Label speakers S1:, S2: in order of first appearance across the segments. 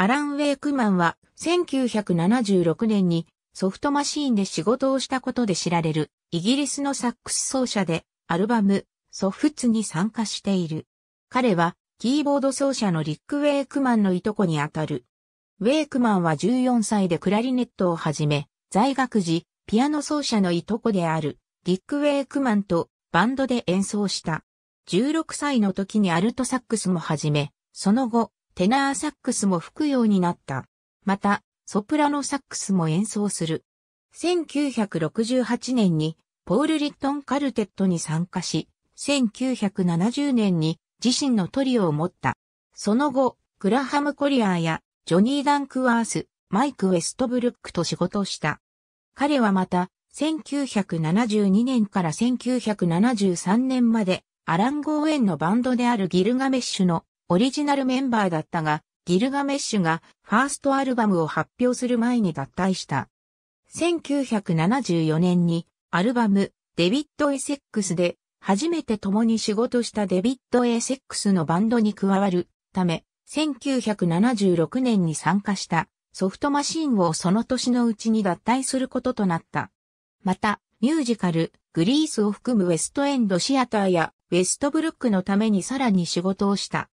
S1: アラン・ウェイクマンは1976年にソフトマシーンで仕事をしたことで知られるイギリスのサックス奏者でアルバムソフツに参加している。彼はキーボード奏者のリック・ウェイクマンのいとこにあたる。ウェイクマンは14歳でクラリネットをはじめ、在学時、ピアノ奏者のいとこであるリック・ウェイクマンとバンドで演奏した。16歳の時にアルトサックスも始め、その後、テナーサックスも吹くようになった。また、ソプラノサックスも演奏する。1968年にポール・リットン・カルテットに参加し、1970年に自身のトリオを持った。その後、グラハム・コリアーやジョニー・ダンクワース、マイク・ウェストブルックと仕事をした。彼はまた、1972年から1973年まで、アラン・ゴーエンのバンドであるギルガメッシュのオリジナルメンバーだったが、ギルガメッシュがファーストアルバムを発表する前に脱退した。1974年にアルバムデビッド・エセックスで初めて共に仕事したデビッド・エセックスのバンドに加わるため1976年に参加したソフトマシンをその年のうちに脱退することとなった。またミュージカルグリースを含むウェストエンドシアターやウェストブルックのためにさらに仕事をした。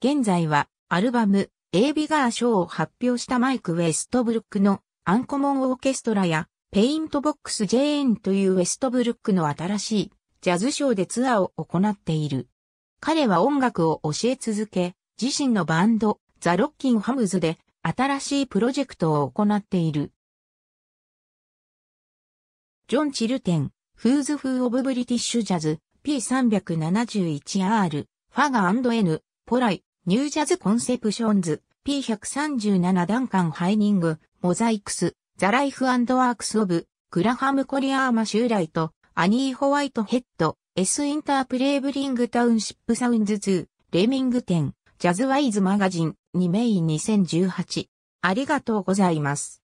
S1: 現在はアルバム、エイビガー賞を発表したマイク・ウェストブルックのアンコモンオーケストラやペイントボックスジェーンというウェストブルックの新しいジャズショーでツアーを行っている。彼は音楽を教え続け、自身のバンド、ザ・ロッキンハムズで新しいプロジェクトを行っている。ジョン・チルテン、フーズ・フー・オブ・ブリティッシュ・ジャズ、P371R、ファガ &N、ポライ、ニュージャズコンセプションズ、P137 ダンカン・ハイニング、モザイクス、ザ・ライフ・アンド・ワークス・オブ、グラハム・コリアーマ・シューライト、アニー・ホワイト・ヘッド、S・ インタープレイブリング・タウンシップ・サウンズ・2、レミング・テン、ジャズ・ワイズ・マガジン、2メイン2018。ありがとうございます。